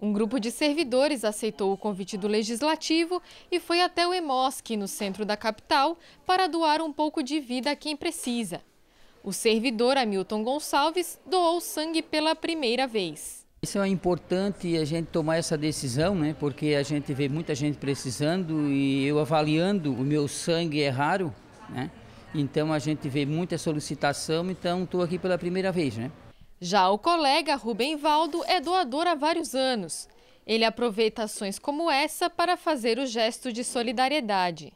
Um grupo de servidores aceitou o convite do Legislativo e foi até o EMOSC, no centro da capital, para doar um pouco de vida a quem precisa. O servidor Hamilton Gonçalves doou sangue pela primeira vez. Isso é importante a gente tomar essa decisão, né? Porque a gente vê muita gente precisando e eu avaliando o meu sangue é raro, né? Então a gente vê muita solicitação, então estou aqui pela primeira vez, né? Já o colega Rubem Valdo é doador há vários anos. Ele aproveita ações como essa para fazer o gesto de solidariedade.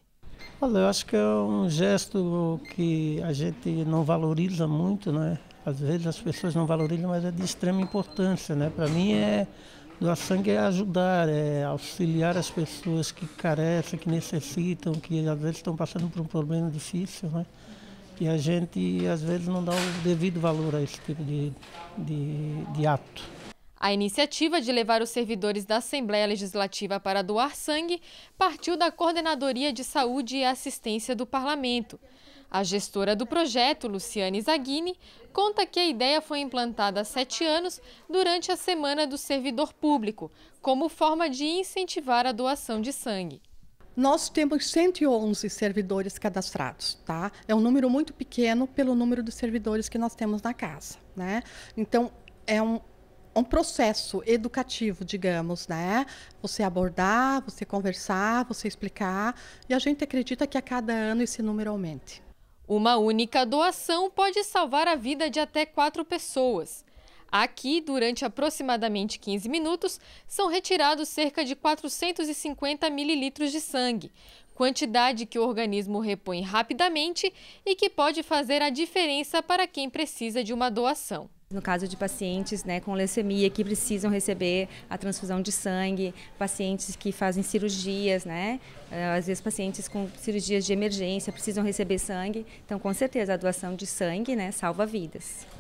Olha, eu acho que é um gesto que a gente não valoriza muito, né? Às vezes as pessoas não valorizam, mas é de extrema importância, né? Para mim é doar sangue é ajudar, é auxiliar as pessoas que carecem, que necessitam, que às vezes estão passando por um problema difícil, né? E a gente, às vezes, não dá o devido valor a esse tipo de, de, de ato. A iniciativa de levar os servidores da Assembleia Legislativa para doar sangue partiu da Coordenadoria de Saúde e Assistência do Parlamento. A gestora do projeto, Luciane Zaghini, conta que a ideia foi implantada há sete anos durante a Semana do Servidor Público, como forma de incentivar a doação de sangue. Nós temos 111 servidores cadastrados, tá? É um número muito pequeno pelo número de servidores que nós temos na casa, né? Então, é um, um processo educativo, digamos, né? Você abordar, você conversar, você explicar, e a gente acredita que a cada ano esse número aumente. Uma única doação pode salvar a vida de até quatro pessoas. Aqui, durante aproximadamente 15 minutos, são retirados cerca de 450 mililitros de sangue, quantidade que o organismo repõe rapidamente e que pode fazer a diferença para quem precisa de uma doação. No caso de pacientes né, com leucemia que precisam receber a transfusão de sangue, pacientes que fazem cirurgias, né, eh, às vezes pacientes com cirurgias de emergência precisam receber sangue, então com certeza a doação de sangue né, salva vidas.